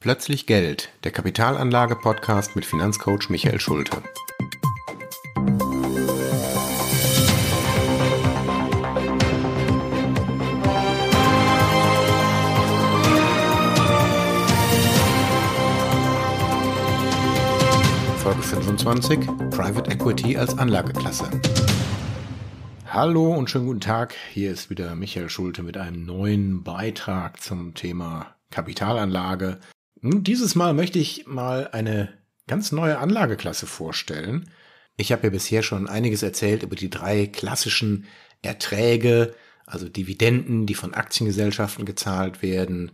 Plötzlich Geld, der Kapitalanlage-Podcast mit Finanzcoach Michael Schulte. Folge 25 Private Equity als Anlageklasse. Hallo und schönen guten Tag. Hier ist wieder Michael Schulte mit einem neuen Beitrag zum Thema Kapitalanlage nun, dieses Mal möchte ich mal eine ganz neue Anlageklasse vorstellen. Ich habe ja bisher schon einiges erzählt über die drei klassischen Erträge, also Dividenden, die von Aktiengesellschaften gezahlt werden,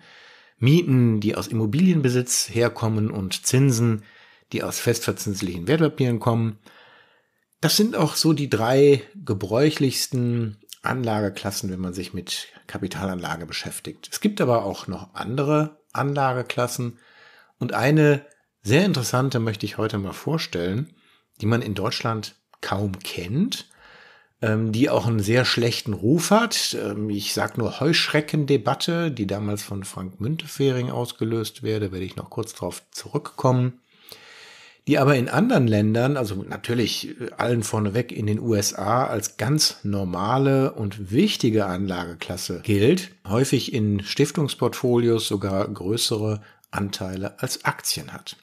Mieten, die aus Immobilienbesitz herkommen und Zinsen, die aus festverzinslichen Wertpapieren kommen. Das sind auch so die drei gebräuchlichsten Anlageklassen, wenn man sich mit Kapitalanlage beschäftigt. Es gibt aber auch noch andere Anlageklassen. Und eine sehr interessante möchte ich heute mal vorstellen, die man in Deutschland kaum kennt, ähm, die auch einen sehr schlechten Ruf hat. Ähm, ich sage nur Heuschreckendebatte, die damals von Frank Müntefering ausgelöst werde, werde ich noch kurz darauf zurückkommen die aber in anderen Ländern, also natürlich äh, allen vorneweg in den USA, als ganz normale und wichtige Anlageklasse gilt, häufig in Stiftungsportfolios sogar größere Anteile als Aktien hat.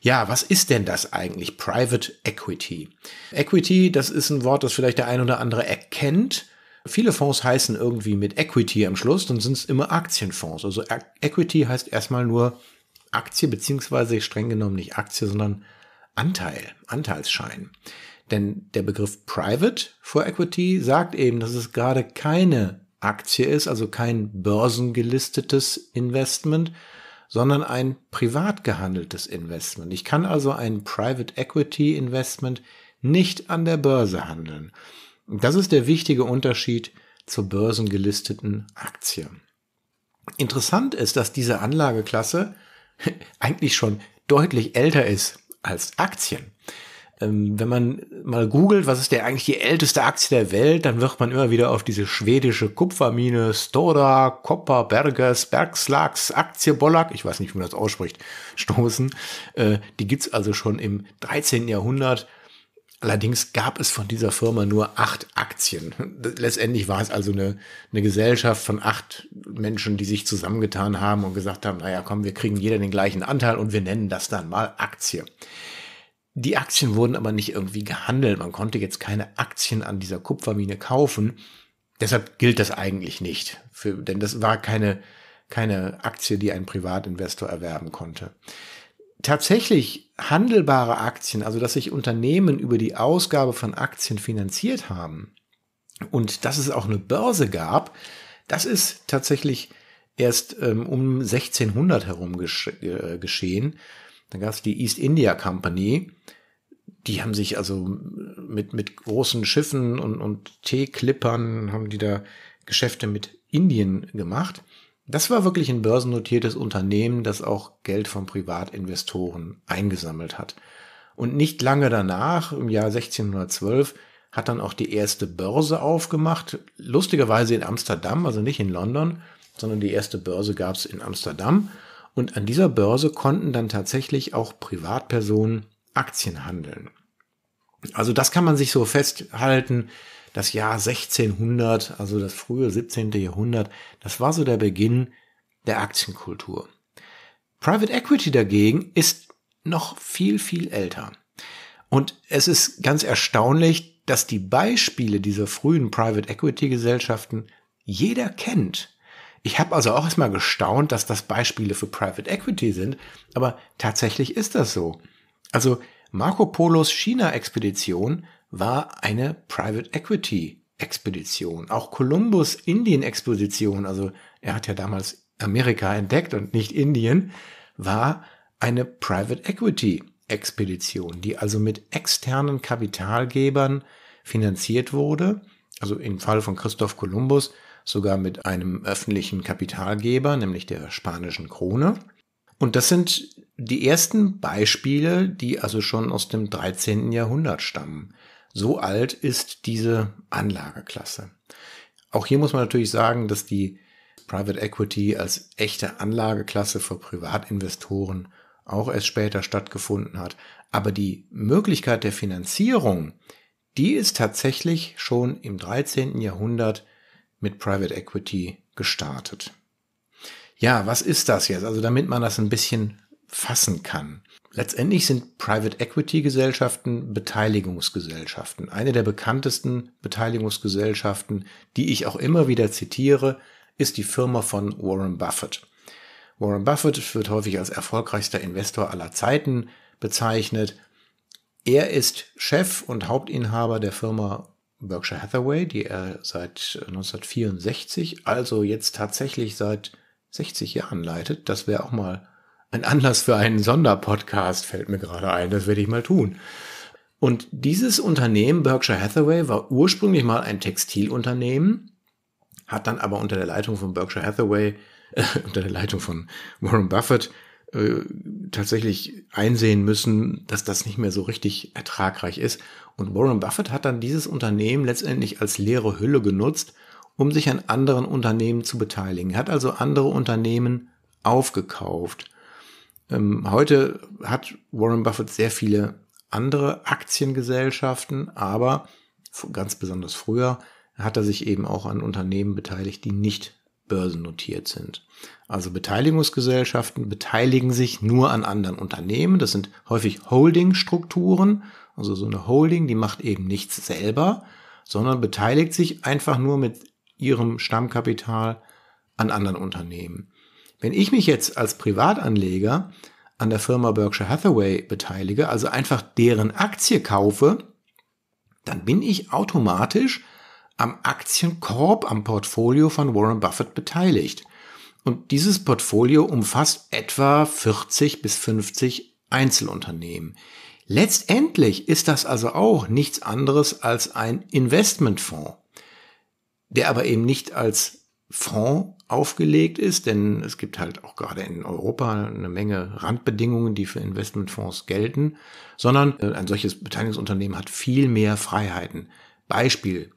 Ja, was ist denn das eigentlich? Private Equity. Equity, das ist ein Wort, das vielleicht der ein oder andere erkennt. Viele Fonds heißen irgendwie mit Equity am Schluss, dann sind es immer Aktienfonds. Also e-, Equity heißt erstmal nur Aktie, beziehungsweise streng genommen nicht Aktie, sondern Anteil, Anteilsschein. Denn der Begriff Private for Equity sagt eben, dass es gerade keine Aktie ist, also kein börsengelistetes Investment, sondern ein privat gehandeltes Investment. Ich kann also ein Private Equity Investment nicht an der Börse handeln. Das ist der wichtige Unterschied zur börsengelisteten Aktie. Interessant ist, dass diese Anlageklasse eigentlich schon deutlich älter ist als Aktien. Ähm, wenn man mal googelt, was ist der eigentlich die älteste Aktie der Welt, dann wird man immer wieder auf diese schwedische Kupfermine Stora Copper, Berges, Bergslags Aktie Bollack, ich weiß nicht, wie man das ausspricht, stoßen. Äh, die gibt's also schon im 13. Jahrhundert Allerdings gab es von dieser Firma nur acht Aktien. Letztendlich war es also eine, eine Gesellschaft von acht Menschen, die sich zusammengetan haben und gesagt haben, naja, komm, wir kriegen jeder den gleichen Anteil und wir nennen das dann mal Aktie. Die Aktien wurden aber nicht irgendwie gehandelt. Man konnte jetzt keine Aktien an dieser Kupfermine kaufen. Deshalb gilt das eigentlich nicht, für, denn das war keine, keine Aktie, die ein Privatinvestor erwerben konnte tatsächlich handelbare Aktien, also dass sich Unternehmen über die Ausgabe von Aktien finanziert haben und dass es auch eine Börse gab, das ist tatsächlich erst ähm, um 1600 herum gesch äh, geschehen. Dann gab es die East India Company. Die haben sich also mit, mit großen Schiffen und, und Teeklippern haben die da Geschäfte mit Indien gemacht. Das war wirklich ein börsennotiertes Unternehmen, das auch Geld von Privatinvestoren eingesammelt hat. Und nicht lange danach, im Jahr 1612, hat dann auch die erste Börse aufgemacht. Lustigerweise in Amsterdam, also nicht in London, sondern die erste Börse gab es in Amsterdam. Und an dieser Börse konnten dann tatsächlich auch Privatpersonen Aktien handeln. Also das kann man sich so festhalten das Jahr 1600, also das frühe 17. Jahrhundert, das war so der Beginn der Aktienkultur. Private Equity dagegen ist noch viel, viel älter. Und es ist ganz erstaunlich, dass die Beispiele dieser frühen Private Equity Gesellschaften jeder kennt. Ich habe also auch erstmal gestaunt, dass das Beispiele für Private Equity sind, aber tatsächlich ist das so. Also Marco Polos China-Expedition war eine Private Equity Expedition. Auch Kolumbus Indien Exposition, also er hat ja damals Amerika entdeckt und nicht Indien, war eine Private Equity Expedition, die also mit externen Kapitalgebern finanziert wurde. Also im Fall von Christoph Kolumbus sogar mit einem öffentlichen Kapitalgeber, nämlich der spanischen Krone. Und das sind die ersten Beispiele, die also schon aus dem 13. Jahrhundert stammen. So alt ist diese Anlageklasse. Auch hier muss man natürlich sagen, dass die Private Equity als echte Anlageklasse für Privatinvestoren auch erst später stattgefunden hat. Aber die Möglichkeit der Finanzierung, die ist tatsächlich schon im 13. Jahrhundert mit Private Equity gestartet. Ja, was ist das jetzt? Also damit man das ein bisschen fassen kann. Letztendlich sind Private Equity Gesellschaften Beteiligungsgesellschaften. Eine der bekanntesten Beteiligungsgesellschaften, die ich auch immer wieder zitiere, ist die Firma von Warren Buffett. Warren Buffett wird häufig als erfolgreichster Investor aller Zeiten bezeichnet. Er ist Chef und Hauptinhaber der Firma Berkshire Hathaway, die er seit 1964, äh, also jetzt tatsächlich seit 60 Jahren leitet. Das wäre auch mal ein Anlass für einen Sonderpodcast, fällt mir gerade ein. Das werde ich mal tun. Und dieses Unternehmen, Berkshire Hathaway, war ursprünglich mal ein Textilunternehmen, hat dann aber unter der Leitung von Berkshire Hathaway, äh, unter der Leitung von Warren Buffett, äh, tatsächlich einsehen müssen, dass das nicht mehr so richtig ertragreich ist. Und Warren Buffett hat dann dieses Unternehmen letztendlich als leere Hülle genutzt, um sich an anderen Unternehmen zu beteiligen. Er hat also andere Unternehmen aufgekauft. Ähm, heute hat Warren Buffett sehr viele andere Aktiengesellschaften, aber ganz besonders früher hat er sich eben auch an Unternehmen beteiligt, die nicht börsennotiert sind. Also Beteiligungsgesellschaften beteiligen sich nur an anderen Unternehmen. Das sind häufig Holding-Strukturen. Also so eine Holding, die macht eben nichts selber, sondern beteiligt sich einfach nur mit ihrem Stammkapital an anderen Unternehmen. Wenn ich mich jetzt als Privatanleger an der Firma Berkshire Hathaway beteilige, also einfach deren Aktie kaufe, dann bin ich automatisch am Aktienkorb, am Portfolio von Warren Buffett beteiligt. Und dieses Portfolio umfasst etwa 40 bis 50 Einzelunternehmen. Letztendlich ist das also auch nichts anderes als ein Investmentfonds, der aber eben nicht als Fonds aufgelegt ist, denn es gibt halt auch gerade in Europa eine Menge Randbedingungen, die für Investmentfonds gelten, sondern äh, ein solches Beteiligungsunternehmen hat viel mehr Freiheiten. Beispiel.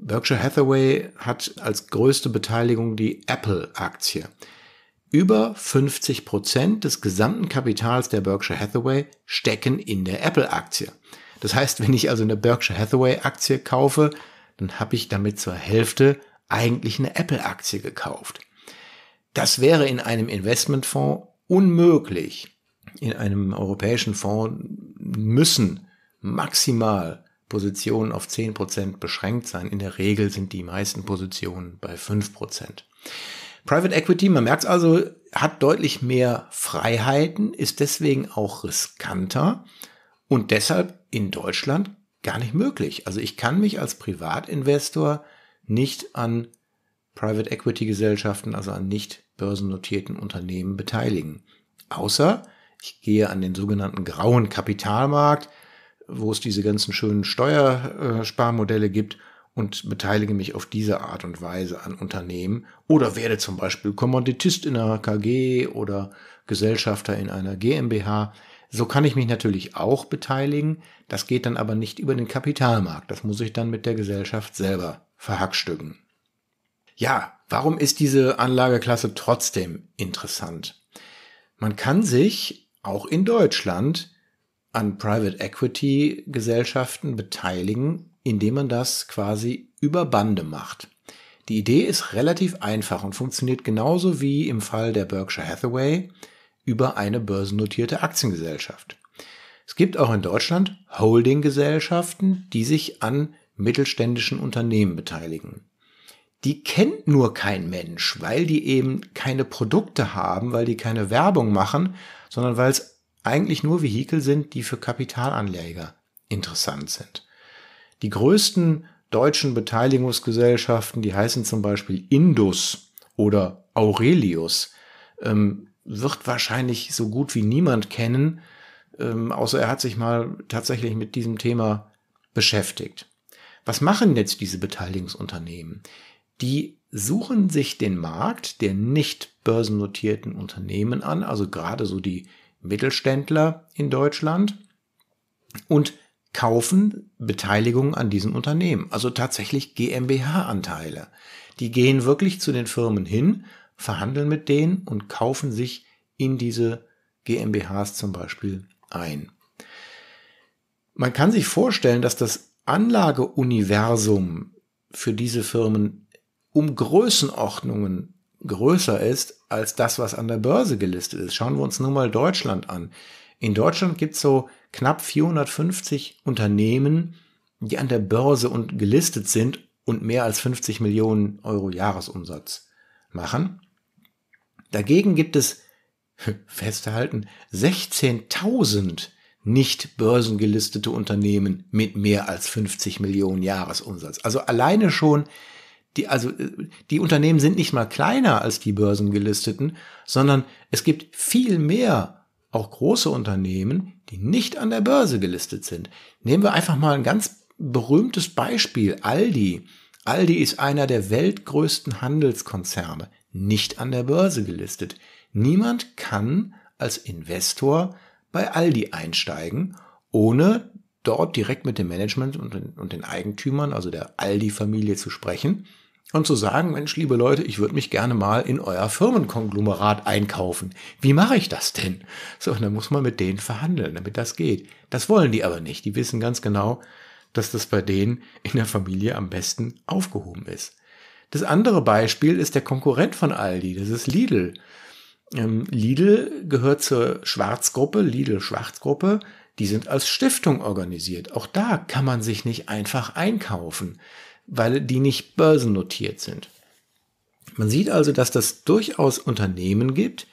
Berkshire Hathaway hat als größte Beteiligung die Apple-Aktie. Über 50 Prozent des gesamten Kapitals der Berkshire Hathaway stecken in der Apple-Aktie. Das heißt, wenn ich also eine Berkshire Hathaway-Aktie kaufe, dann habe ich damit zur Hälfte eigentlich eine Apple-Aktie gekauft. Das wäre in einem Investmentfonds unmöglich. In einem europäischen Fonds müssen maximal Positionen auf 10% beschränkt sein. In der Regel sind die meisten Positionen bei 5%. Private Equity, man merkt es also, hat deutlich mehr Freiheiten, ist deswegen auch riskanter und deshalb in Deutschland gar nicht möglich. Also ich kann mich als Privatinvestor nicht an Private Equity Gesellschaften, also an nicht börsennotierten Unternehmen beteiligen. Außer ich gehe an den sogenannten grauen Kapitalmarkt, wo es diese ganzen schönen Steuersparmodelle gibt und beteilige mich auf diese Art und Weise an Unternehmen oder werde zum Beispiel Kommanditist in einer KG oder Gesellschafter in einer GmbH. So kann ich mich natürlich auch beteiligen. Das geht dann aber nicht über den Kapitalmarkt. Das muss ich dann mit der Gesellschaft selber verhackstücken. Ja, warum ist diese Anlageklasse trotzdem interessant? Man kann sich auch in Deutschland an Private Equity Gesellschaften beteiligen, indem man das quasi über Bande macht. Die Idee ist relativ einfach und funktioniert genauso wie im Fall der Berkshire Hathaway über eine börsennotierte Aktiengesellschaft. Es gibt auch in Deutschland Holdinggesellschaften, die sich an mittelständischen Unternehmen beteiligen. Die kennt nur kein Mensch, weil die eben keine Produkte haben, weil die keine Werbung machen, sondern weil es eigentlich nur Vehikel sind, die für Kapitalanleger interessant sind. Die größten deutschen Beteiligungsgesellschaften, die heißen zum Beispiel Indus oder Aurelius, ähm, wird wahrscheinlich so gut wie niemand kennen, ähm, außer er hat sich mal tatsächlich mit diesem Thema beschäftigt. Was machen jetzt diese Beteiligungsunternehmen? Die suchen sich den Markt der nicht börsennotierten Unternehmen an, also gerade so die Mittelständler in Deutschland und kaufen Beteiligungen an diesen Unternehmen, also tatsächlich GmbH-Anteile. Die gehen wirklich zu den Firmen hin, verhandeln mit denen und kaufen sich in diese GmbHs zum Beispiel ein. Man kann sich vorstellen, dass das Anlageuniversum für diese Firmen um Größenordnungen größer ist als das, was an der Börse gelistet ist. Schauen wir uns nun mal Deutschland an. In Deutschland gibt es so knapp 450 Unternehmen, die an der Börse und gelistet sind und mehr als 50 Millionen Euro Jahresumsatz machen. Dagegen gibt es, festhalten, 16.000 nicht börsengelistete Unternehmen mit mehr als 50 Millionen Jahresumsatz. Also alleine schon die, also die Unternehmen sind nicht mal kleiner als die börsengelisteten, sondern es gibt viel mehr auch große Unternehmen, die nicht an der Börse gelistet sind. Nehmen wir einfach mal ein ganz berühmtes Beispiel, Aldi. Aldi ist einer der weltgrößten Handelskonzerne, nicht an der Börse gelistet. Niemand kann als Investor bei Aldi einsteigen, ohne dort direkt mit dem Management und den, und den Eigentümern, also der Aldi-Familie, zu sprechen und zu sagen, Mensch, liebe Leute, ich würde mich gerne mal in euer Firmenkonglomerat einkaufen. Wie mache ich das denn? So, und dann muss man mit denen verhandeln, damit das geht. Das wollen die aber nicht. Die wissen ganz genau, dass das bei denen in der Familie am besten aufgehoben ist. Das andere Beispiel ist der Konkurrent von Aldi, das ist Lidl ähm, Lidl gehört zur Schwarzgruppe, Lidl Schwarzgruppe. Die sind als Stiftung organisiert. Auch da kann man sich nicht einfach einkaufen, weil die nicht börsennotiert sind. Man sieht also, dass das durchaus Unternehmen gibt,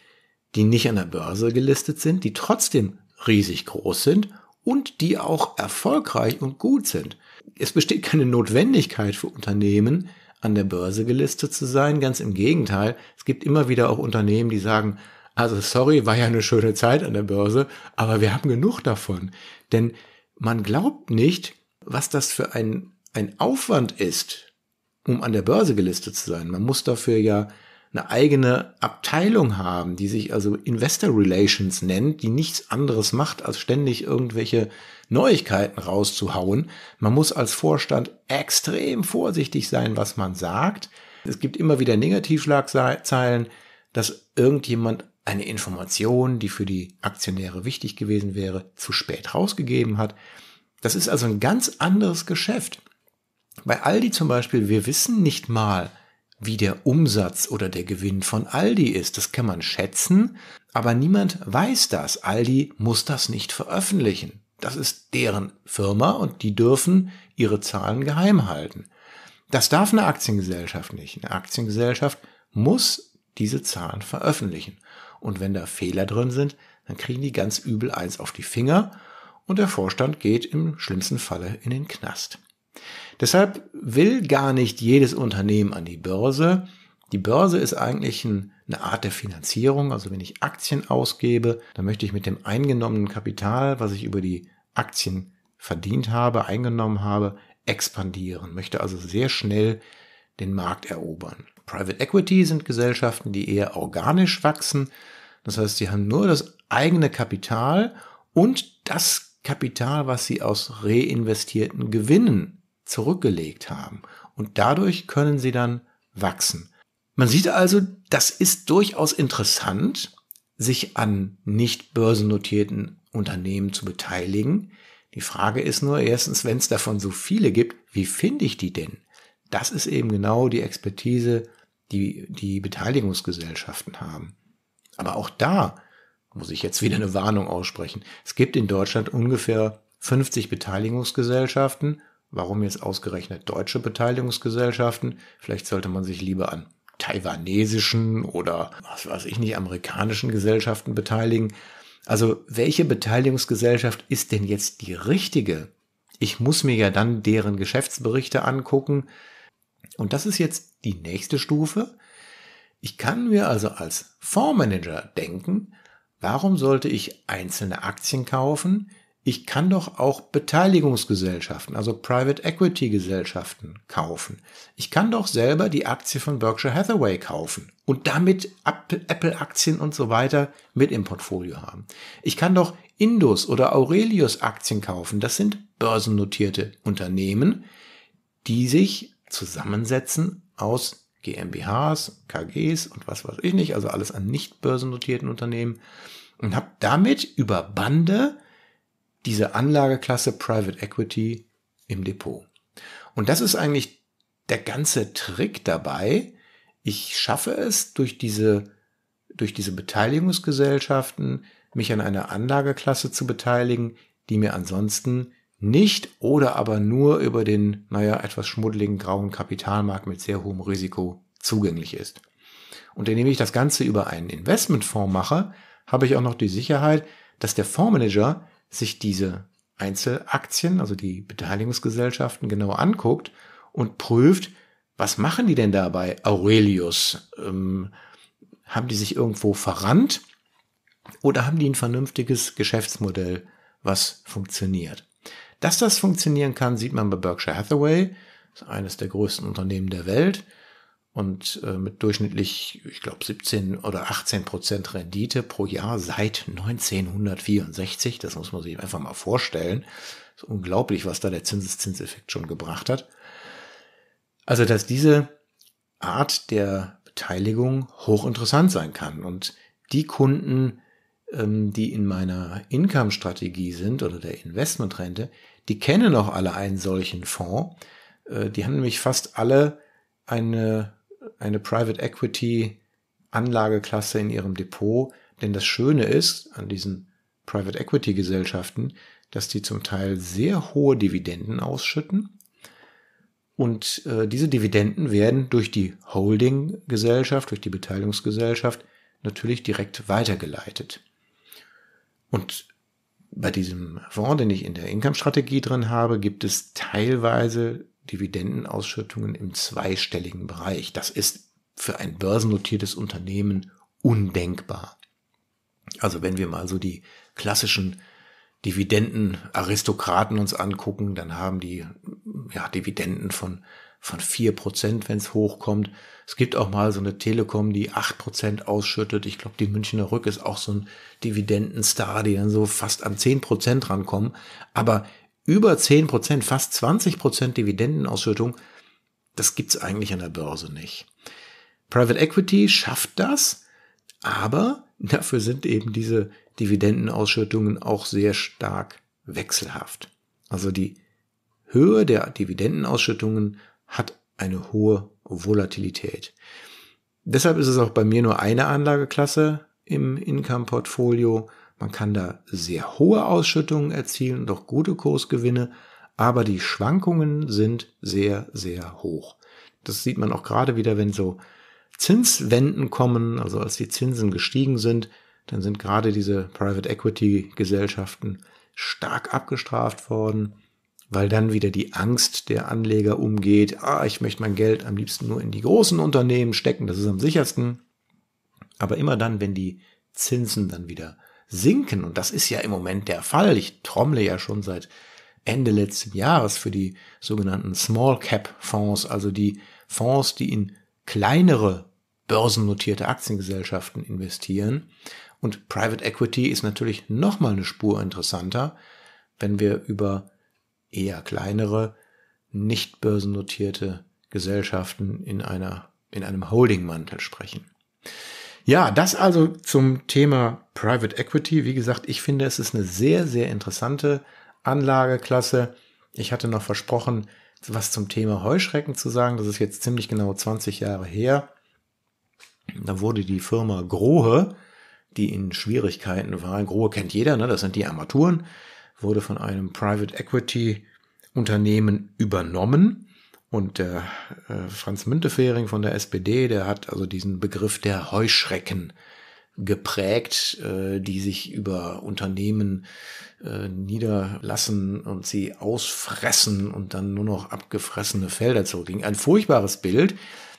die nicht an der Börse gelistet sind, die trotzdem riesig groß sind und die auch erfolgreich und gut sind. Es besteht keine Notwendigkeit für Unternehmen, an der Börse gelistet zu sein. Ganz im Gegenteil, es gibt immer wieder auch Unternehmen, die sagen, also sorry, war ja eine schöne Zeit an der Börse, aber wir haben genug davon. Denn man glaubt nicht, was das für ein, ein Aufwand ist, um an der Börse gelistet zu sein. Man muss dafür ja eine eigene Abteilung haben, die sich also Investor Relations nennt, die nichts anderes macht, als ständig irgendwelche Neuigkeiten rauszuhauen. Man muss als Vorstand extrem vorsichtig sein, was man sagt. Es gibt immer wieder Negativschlagzeilen, dass irgendjemand eine Information, die für die Aktionäre wichtig gewesen wäre, zu spät rausgegeben hat. Das ist also ein ganz anderes Geschäft. Bei Aldi zum Beispiel, wir wissen nicht mal, wie der Umsatz oder der Gewinn von Aldi ist. Das kann man schätzen, aber niemand weiß das. Aldi muss das nicht veröffentlichen. Das ist deren Firma und die dürfen ihre Zahlen geheim halten. Das darf eine Aktiengesellschaft nicht. Eine Aktiengesellschaft muss diese Zahlen veröffentlichen. Und wenn da Fehler drin sind, dann kriegen die ganz übel eins auf die Finger und der Vorstand geht im schlimmsten Falle in den Knast. Deshalb will gar nicht jedes Unternehmen an die Börse. Die Börse ist eigentlich ein, eine Art der Finanzierung. Also wenn ich Aktien ausgebe, dann möchte ich mit dem eingenommenen Kapital, was ich über die Aktien verdient habe, eingenommen habe, expandieren, möchte also sehr schnell den Markt erobern. Private Equity sind Gesellschaften, die eher organisch wachsen. Das heißt, sie haben nur das eigene Kapital und das Kapital, was sie aus reinvestierten Gewinnen zurückgelegt haben. Und dadurch können sie dann wachsen. Man sieht also, das ist durchaus interessant, sich an nicht börsennotierten Unternehmen zu beteiligen. Die Frage ist nur erstens, wenn es davon so viele gibt, wie finde ich die denn? Das ist eben genau die Expertise, die die Beteiligungsgesellschaften haben. Aber auch da muss ich jetzt wieder eine Warnung aussprechen. Es gibt in Deutschland ungefähr 50 Beteiligungsgesellschaften Warum jetzt ausgerechnet deutsche Beteiligungsgesellschaften? Vielleicht sollte man sich lieber an taiwanesischen oder was weiß ich nicht, amerikanischen Gesellschaften beteiligen. Also welche Beteiligungsgesellschaft ist denn jetzt die richtige? Ich muss mir ja dann deren Geschäftsberichte angucken. Und das ist jetzt die nächste Stufe. Ich kann mir also als Fondsmanager denken, warum sollte ich einzelne Aktien kaufen, ich kann doch auch Beteiligungsgesellschaften, also Private Equity Gesellschaften kaufen. Ich kann doch selber die Aktie von Berkshire Hathaway kaufen und damit Apple Aktien und so weiter mit im Portfolio haben. Ich kann doch Indus oder Aurelius Aktien kaufen. Das sind börsennotierte Unternehmen, die sich zusammensetzen aus GmbHs, KGs und was weiß ich nicht, also alles an nicht börsennotierten Unternehmen und habe damit über Bande diese Anlageklasse Private Equity im Depot. Und das ist eigentlich der ganze Trick dabei. Ich schaffe es durch diese, durch diese Beteiligungsgesellschaften, mich an einer Anlageklasse zu beteiligen, die mir ansonsten nicht oder aber nur über den, naja, etwas schmuddeligen grauen Kapitalmarkt mit sehr hohem Risiko zugänglich ist. Und indem ich das Ganze über einen Investmentfonds mache, habe ich auch noch die Sicherheit, dass der Fondsmanager sich diese Einzelaktien, also die Beteiligungsgesellschaften, genau anguckt und prüft, was machen die denn da bei Aurelius? Ähm, haben die sich irgendwo verrannt oder haben die ein vernünftiges Geschäftsmodell, was funktioniert? Dass das funktionieren kann, sieht man bei Berkshire Hathaway, eines der größten Unternehmen der Welt und äh, mit durchschnittlich, ich glaube, 17 oder 18 Prozent Rendite pro Jahr seit 1964. Das muss man sich einfach mal vorstellen. Ist unglaublich, was da der Zinseszinseffekt schon gebracht hat. Also, dass diese Art der Beteiligung hochinteressant sein kann und die Kunden, ähm, die in meiner Income-Strategie sind oder der Investmentrente, die kennen auch alle einen solchen Fonds. Äh, die haben nämlich fast alle eine eine Private Equity Anlageklasse in ihrem Depot. Denn das Schöne ist an diesen Private Equity Gesellschaften, dass die zum Teil sehr hohe Dividenden ausschütten. Und äh, diese Dividenden werden durch die Holding-Gesellschaft, durch die Beteiligungsgesellschaft natürlich direkt weitergeleitet. Und bei diesem Fonds, den ich in der Income-Strategie drin habe, gibt es teilweise Dividendenausschüttungen im zweistelligen Bereich. Das ist für ein börsennotiertes Unternehmen undenkbar. Also wenn wir mal so die klassischen Dividendenaristokraten uns angucken, dann haben die ja, Dividenden von, von vier wenn es hochkommt. Es gibt auch mal so eine Telekom, die 8% ausschüttet. Ich glaube, die Münchner Rück ist auch so ein Dividendenstar, die dann so fast an 10% rankommen. Aber über 10 Prozent, fast 20 Prozent Dividendenausschüttung, das gibt's eigentlich an der Börse nicht. Private Equity schafft das, aber dafür sind eben diese Dividendenausschüttungen auch sehr stark wechselhaft. Also die Höhe der Dividendenausschüttungen hat eine hohe Volatilität. Deshalb ist es auch bei mir nur eine Anlageklasse im Income-Portfolio man kann da sehr hohe Ausschüttungen erzielen und auch gute Kursgewinne, aber die Schwankungen sind sehr, sehr hoch. Das sieht man auch gerade wieder, wenn so Zinswenden kommen, also als die Zinsen gestiegen sind, dann sind gerade diese Private Equity Gesellschaften stark abgestraft worden, weil dann wieder die Angst der Anleger umgeht, ah, ich möchte mein Geld am liebsten nur in die großen Unternehmen stecken, das ist am sichersten. Aber immer dann, wenn die Zinsen dann wieder sinken. Und das ist ja im Moment der Fall. Ich trommle ja schon seit Ende letzten Jahres für die sogenannten Small Cap Fonds, also die Fonds, die in kleinere börsennotierte Aktiengesellschaften investieren. Und Private Equity ist natürlich nochmal eine Spur interessanter, wenn wir über eher kleinere, nicht börsennotierte Gesellschaften in einer, in einem Holdingmantel sprechen. Ja, das also zum Thema Private Equity. Wie gesagt, ich finde, es ist eine sehr, sehr interessante Anlageklasse. Ich hatte noch versprochen, was zum Thema Heuschrecken zu sagen. Das ist jetzt ziemlich genau 20 Jahre her. Da wurde die Firma Grohe, die in Schwierigkeiten war, Grohe kennt jeder, ne? das sind die Armaturen, wurde von einem Private Equity Unternehmen übernommen. Und der äh, Franz Müntefering von der SPD, der hat also diesen Begriff der Heuschrecken geprägt, äh, die sich über Unternehmen äh, niederlassen und sie ausfressen und dann nur noch abgefressene Felder zurücklegen. Ein furchtbares Bild,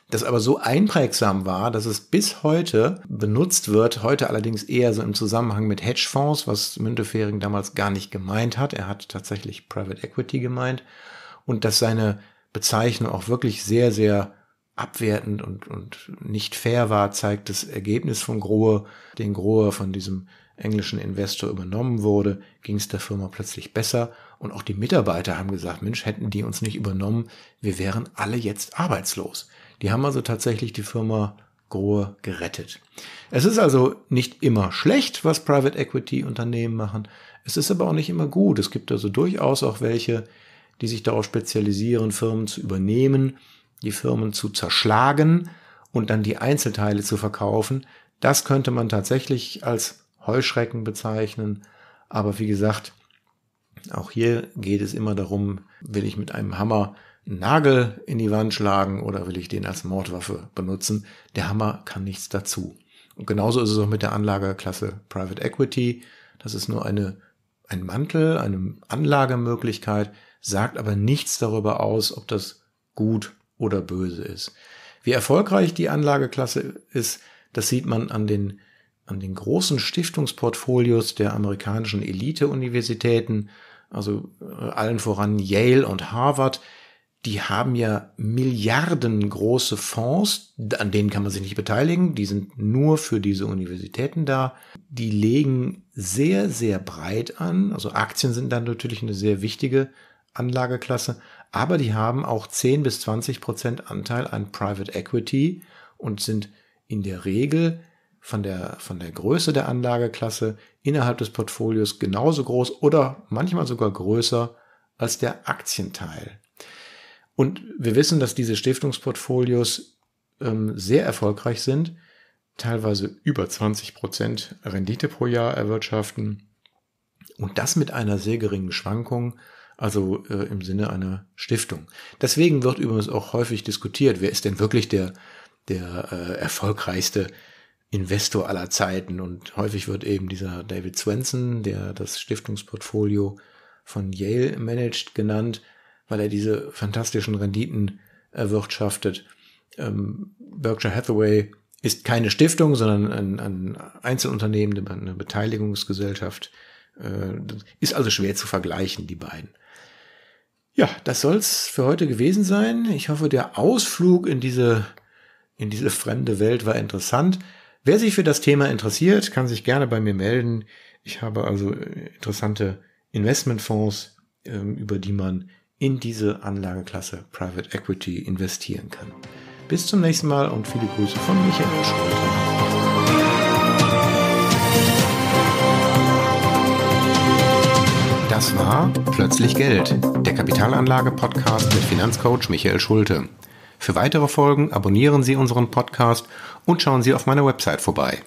das aber so einprägsam war, dass es bis heute benutzt wird, heute allerdings eher so im Zusammenhang mit Hedgefonds, was Müntefering damals gar nicht gemeint hat. Er hat tatsächlich Private Equity gemeint und dass seine Bezeichnung auch wirklich sehr, sehr abwertend und, und nicht fair war, zeigt das Ergebnis von Grohe. Den Grohe von diesem englischen Investor übernommen wurde, ging es der Firma plötzlich besser. Und auch die Mitarbeiter haben gesagt, Mensch, hätten die uns nicht übernommen, wir wären alle jetzt arbeitslos. Die haben also tatsächlich die Firma Grohe gerettet. Es ist also nicht immer schlecht, was Private Equity Unternehmen machen. Es ist aber auch nicht immer gut. Es gibt also durchaus auch welche, die sich darauf spezialisieren, Firmen zu übernehmen, die Firmen zu zerschlagen und dann die Einzelteile zu verkaufen. Das könnte man tatsächlich als Heuschrecken bezeichnen. Aber wie gesagt, auch hier geht es immer darum, will ich mit einem Hammer einen Nagel in die Wand schlagen oder will ich den als Mordwaffe benutzen? Der Hammer kann nichts dazu. Und genauso ist es auch mit der Anlageklasse Private Equity. Das ist nur eine, ein Mantel, eine Anlagemöglichkeit, sagt aber nichts darüber aus, ob das gut oder böse ist. Wie erfolgreich die Anlageklasse ist, das sieht man an den, an den großen Stiftungsportfolios der amerikanischen Elite-Universitäten, also äh, allen voran Yale und Harvard. Die haben ja Milliarden große Fonds, an denen kann man sich nicht beteiligen, die sind nur für diese Universitäten da. Die legen sehr, sehr breit an. Also Aktien sind dann natürlich eine sehr wichtige Anlageklasse, aber die haben auch 10 bis 20 Prozent Anteil an Private Equity und sind in der Regel von der, von der Größe der Anlageklasse innerhalb des Portfolios genauso groß oder manchmal sogar größer als der Aktienteil. Und wir wissen, dass diese Stiftungsportfolios ähm, sehr erfolgreich sind, teilweise über 20 Prozent Rendite pro Jahr erwirtschaften und das mit einer sehr geringen Schwankung also äh, im Sinne einer Stiftung. Deswegen wird übrigens auch häufig diskutiert, wer ist denn wirklich der, der äh, erfolgreichste Investor aller Zeiten. Und häufig wird eben dieser David Swenson, der das Stiftungsportfolio von Yale managt, genannt, weil er diese fantastischen Renditen erwirtschaftet. Ähm, Berkshire Hathaway ist keine Stiftung, sondern ein, ein Einzelunternehmen, eine Beteiligungsgesellschaft. Äh, ist also schwer zu vergleichen, die beiden. Ja, das soll's für heute gewesen sein. Ich hoffe, der Ausflug in diese, in diese fremde Welt war interessant. Wer sich für das Thema interessiert, kann sich gerne bei mir melden. Ich habe also äh, interessante Investmentfonds, ähm, über die man in diese Anlageklasse Private Equity investieren kann. Bis zum nächsten Mal und viele Grüße von Michael Schröter. Das war Plötzlich Geld, der Kapitalanlage-Podcast mit Finanzcoach Michael Schulte. Für weitere Folgen abonnieren Sie unseren Podcast und schauen Sie auf meiner Website vorbei.